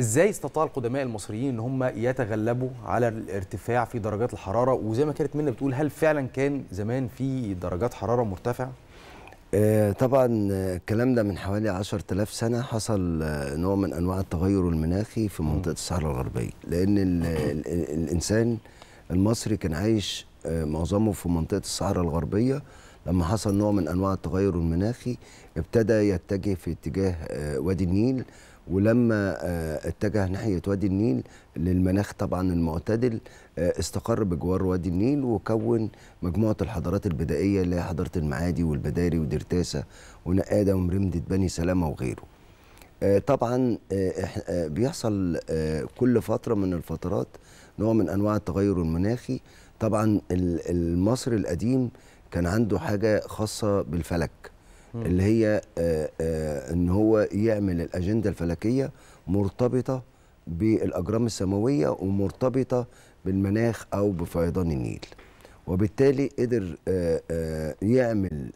ازاي استطاع القدماء المصريين ان هم يتغلبوا على الارتفاع في درجات الحراره وزي ما كانت منا بتقول هل فعلا كان زمان في درجات حراره مرتفعه آه، طبعا الكلام ده من حوالي 10000 سنة حصل آه، نوع من أنواع التغير المناخي في منطقة الصحراء الغربية لأن الإنسان المصري كان عايش آه، معظمه في منطقة الصحراء الغربية لما حصل نوع من انواع التغير المناخي ابتدى يتجه في اتجاه آه، وادي النيل ولما آه، اتجه ناحيه وادي النيل للمناخ طبعا المعتدل آه، استقر بجوار وادي النيل وكون مجموعه الحضارات البدائيه اللي هي حضاره المعادي والبداري ودرتاسه ونقاده ومرمده بني سلامه وغيره. طبعا بيحصل كل فتره من الفترات نوع من انواع التغير المناخي طبعا المصري القديم كان عنده حاجه خاصه بالفلك اللي هي آه، آه، ان هو يعمل الاجنده الفلكيه مرتبطه بالاجرام السماويه ومرتبطه بالمناخ او بفيضان النيل وبالتالي قدر آه، يعمل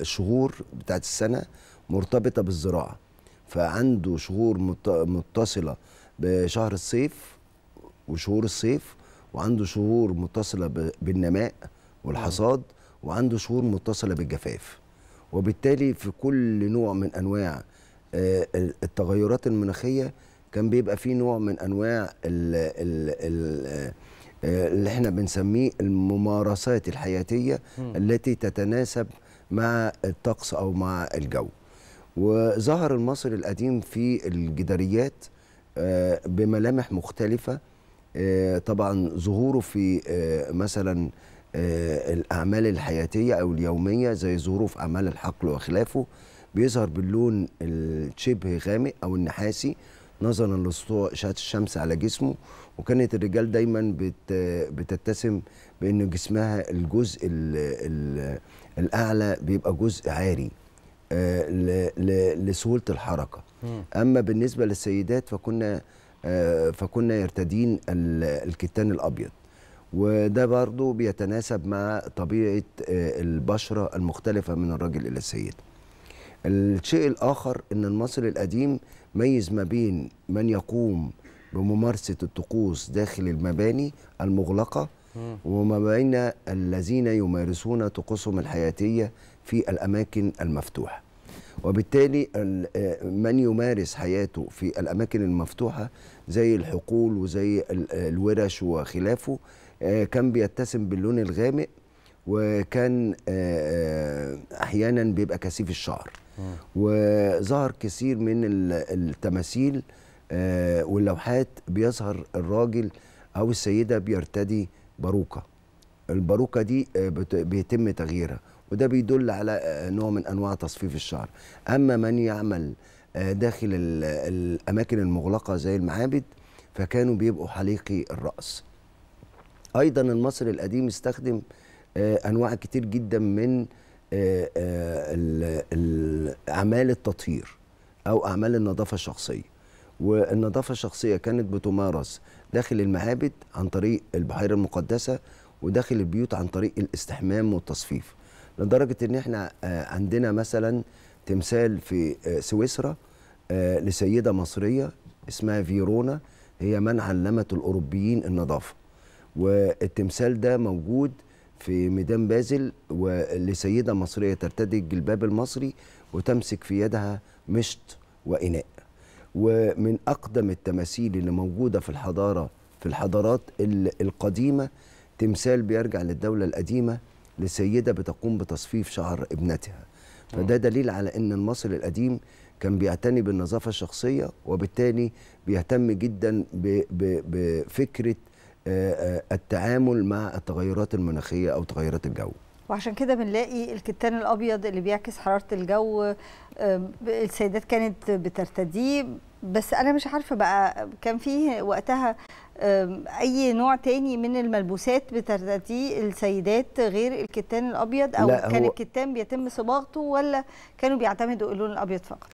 الشهور بتاعت السنه مرتبطه بالزراعه فعنده شهور متصله بشهر الصيف وشهور الصيف وعنده شهور متصله بالنماء والحصاد وعنده شهور متصله بالجفاف وبالتالي في كل نوع من انواع آه، التغيرات المناخيه كان بيبقى في نوع من انواع آه، اللي احنا بنسميه الممارسات الحياتيه التي تتناسب مع الطقس او مع الجو وظهر المصري القديم في الجداريات آه، بملامح مختلفه طبعا ظهوره في مثلا آه، الاعمال الحياتيه او اليوميه زي ظروف اعمال الحقل وخلافه بيظهر باللون الشبه غامق او النحاسي نظرا لسطوع اشعه الشمس على جسمه وكانت الرجال دايما بتتسم بان جسمها الجزء الاعلى بيبقى جزء عاري آه، لسهوله الحركه اما بالنسبه للسيدات فكنا آه، فكنا يرتدين الكتان الابيض وده برضو بيتناسب مع طبيعة آه، البشرة المختلفة من الرجل إلى السيد الشيء الآخر أن المصري القديم ميز ما بين من يقوم بممارسة الطقوس داخل المباني المغلقة وما بين الذين يمارسون طقوسهم الحياتية في الأماكن المفتوحة وبالتالي آه، من يمارس حياته في الأماكن المفتوحة زي الحقول وزي آه، الورش وخلافه آه، كان بيتسم باللون الغامق وكان أحيانا بيبقى كثيف الشعر وظهر كثير من التماثيل واللوحات بيظهر الراجل أو السيدة بيرتدي باروكة الباروكة دي بيتم تغييرها وده بيدل على آه، نوع من انواع تصفيف الشعر اما من يعمل آه، داخل الاماكن المغلقه زي المعابد فكانوا بيبقوا حليقي الراس ايضا المصري القديم استخدم آه، انواع كتير جدا من اعمال التطهير او اعمال النظافه الشخصيه والنظافه الشخصيه كانت بتمارس داخل المعابد عن طريق البحيره المقدسه وداخل البيوت عن طريق الاستحمام والتصفيف لدرجه ان احنا آه، عندنا مثلا تمثال في آه، سويسرا آه، لسيده مصريه اسمها فيرونا هي من علمت الاوروبيين النظافه والتمثال ده موجود في ميدان بازل ولسيده مصريه ترتدي الجلباب المصري وتمسك في يدها مشط واناء ومن اقدم التماثيل اللي موجوده في الحضاره في الحضارات القديمه تمثال بيرجع للدوله القديمه لسيدة بتقوم بتصفيف شعر ابنتها فده دليل على أن المصري القديم كان بيعتني بالنظافة الشخصية وبالتالي بيهتم جدا بفكرة التعامل مع التغيرات المناخية أو تغيرات الجو وعشان كده بنلاقي الكتان الابيض اللي بيعكس حراره الجو السيدات كانت بترتديه بس انا مش عارفه بقى كان فيه وقتها اي نوع تاني من الملبوسات بترتديه السيدات غير الكتان الابيض او كان الكتان بيتم صباغته ولا كانوا بيعتمدوا اللون الابيض فقط